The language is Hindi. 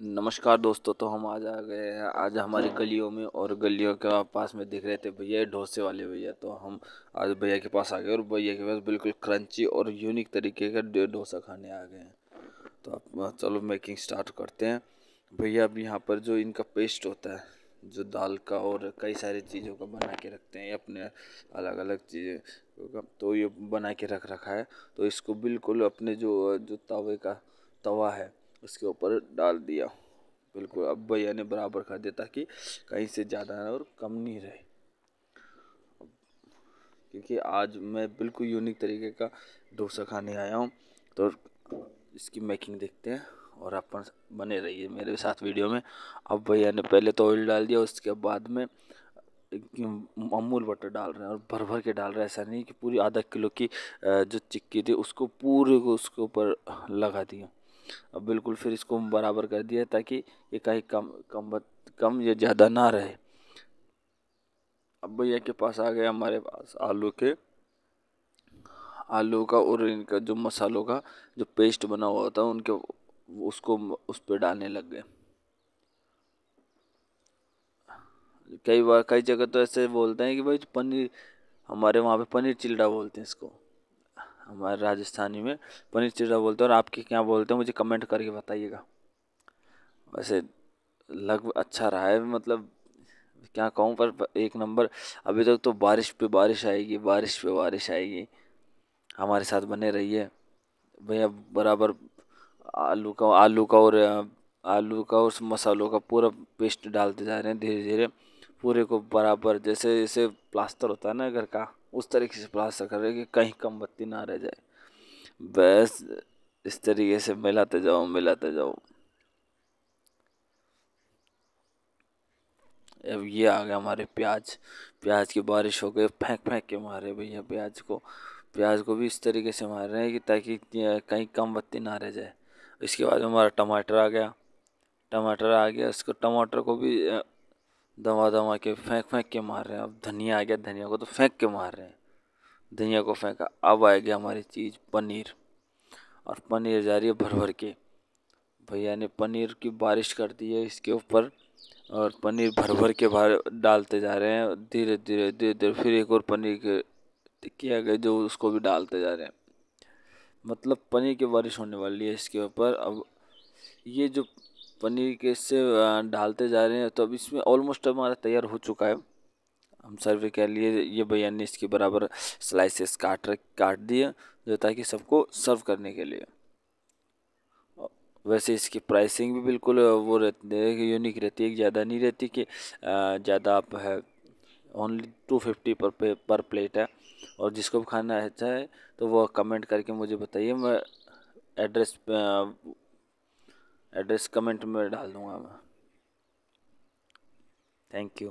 नमस्कार दोस्तों तो हम आज आ गए हैं आज हमारी गलियों में और गलियों के पास में दिख रहे थे भैया डोसे वाले भैया तो हम आज भैया के पास आ गए और भैया के पास बिल्कुल क्रंची और यूनिक तरीके का डोसा खाने आ गए हैं तो आप चलो मेकिंग स्टार्ट करते हैं भैया अब यहाँ पर जो इनका पेस्ट होता है जो दाल का और कई सारी चीज़ों का बना के रखते हैं अपने अलग अलग चीज़ें तो ये बना के रख रखा है तो इसको बिल्कुल अपने जो जो तवे का तवा है उसके ऊपर डाल दिया बिल्कुल अब भैया ने बराबर कर दिया ताकि कहीं से ज़्यादा और कम नहीं रहे क्योंकि आज मैं बिल्कुल यूनिक तरीके का डोसा खाने आया हूँ तो इसकी मेकिंग देखते हैं और अपन बने रहिए मेरे साथ वीडियो में अब भैया ने पहले तो ऑयल डाल दिया उसके बाद में अमूल बटर डाल रहे हैं और भर भर के डाल रहे हैं ऐसा नहीं कि पूरी आधा किलो की जो चिक्की थी उसको पूरे को उसके ऊपर लगा दिया अब बिल्कुल फिर इसको बराबर कर दिया ताकि ये कहीं कम कम कम या ज़्यादा ना रहे अब भैया के पास आ गए हमारे पास आलू के आलू का और इनका जो मसालों का जो पेस्ट बना हुआ था उनके उसको उस पर डालने लग गए कई बार कई जगह तो ऐसे बोलते हैं कि भाई पनीर हमारे वहाँ पे पनीर चिल्डा बोलते हैं इसको हमारे राजस्थानी में पनीर चिड़ा बोलते हैं और आपके क्या बोलते हैं मुझे कमेंट करके बताइएगा वैसे लगभग अच्छा रहा है मतलब क्या कहूँ पर एक नंबर अभी तक तो बारिश पे बारिश आएगी बारिश पे बारिश आएगी हमारे साथ बने रहिए भैया बराबर आलू का आलू का और आलू का और मसालों का पूरा पेस्ट डालते जा रहे हैं धीरे धीरे पूरे को बराबर जैसे जैसे प्लास्टर होता है ना घर का उस तरीके से प्लास्टर कर रहे कि कहीं कम बत्ती ना रह जाए बस इस तरीके से मिलाते जाओ मिलाते जाओ अब ये आ गया हमारे प्याज प्याज की बारिश हो गई फेंक फेंक के मारे भैया प्याज को प्याज को भी इस तरीके से मार रहे हैं कि ताकि कहीं कम बत्ती ना रह जाए इसके बाद हमारा टमाटर आ गया टमाटर आ गया इसको टमाटर को भी दवा दवा के फेंक फेंक के मार रहे हैं अब धनिया आ गया धनिया को तो फेंक के मार रहे हैं धनिया को फेंका अब आएगी हमारी चीज़ पनीर और पनीर जा रही है भर भर के भैया ने पनीर की बारिश कर दी है इसके ऊपर और पनीर भर भर के बाहर डालते जा रहे हैं धीरे धीरे धीरे धीरे फिर एक और पनीर के किया गया जो उसको भी डालते जा रहे हैं मतलब पनीर की बारिश होने वाली है इसके ऊपर अब ये जो पनीर कैसे डालते जा रहे हैं तो अब इसमें ऑलमोस्ट हमारा तैयार हो चुका है हम सर्वे कर लिए ये भैया ने इसके बराबर स्लाइसेस काट रख काट दिए जो ताकि सबको सर्व करने के लिए वैसे इसकी प्राइसिंग भी बिल्कुल वो रहती है यूनिक रहती है ज़्यादा नहीं रहती कि ज़्यादा आप है ओनली टू फिफ्टी पर पर प्लेट है और जिसको भी खाना अच्छा है तो वो कमेंट करके मुझे बताइए मैं एड्रेस एड्रेस कमेंट में डाल दूँगा मैं थैंक यू